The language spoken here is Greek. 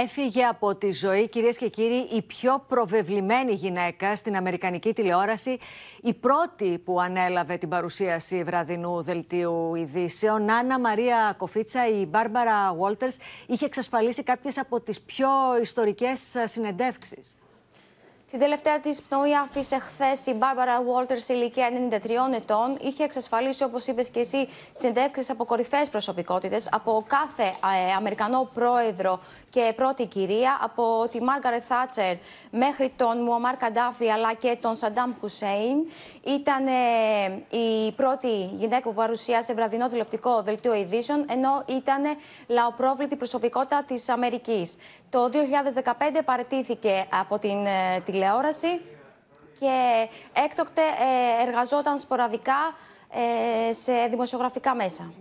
Έφυγε από τη ζωή, κυρίες και κύριοι, η πιο προβεβλημένη γυναίκα στην Αμερικανική τηλεόραση, η πρώτη που ανέλαβε την παρουσίαση βραδινού δελτίου ειδήσεων. Άννα Μαρία Κοφίτσα, η Μπάρμπαρα Βόλτερς είχε εξασφαλίσει κάποιες από τις πιο ιστορικές συνεντεύξεις. Την τελευταία της πνοή άφησε χθες η Μπάρμπαρα Βόλτερ σε ηλικία 93 ετών. Είχε εξασφαλίσει, όπως είπες και εσύ, συντέξει από κορυφαίες προσωπικότητες, από κάθε ε, Αμερικανό πρόεδρο και πρώτη κυρία, από τη Μάργαρετ Θάτσερ μέχρι τον Μουαμάρ Καντάφη αλλά και τον Σαντάμ Χουσέιν. Ήταν ε, η πρώτη γυναίκα που παρουσίασε βραδινό τηλεοπτικό δελτίο ειδήσεων, ενώ ήταν λαοπρόβλητη προσωπικότητα της Αμερικής. Το 2015 παρετήθηκε από την ε, τηλεόραση και έκτοτε ε, εργαζόταν σποραδικά ε, σε δημοσιογραφικά μέσα.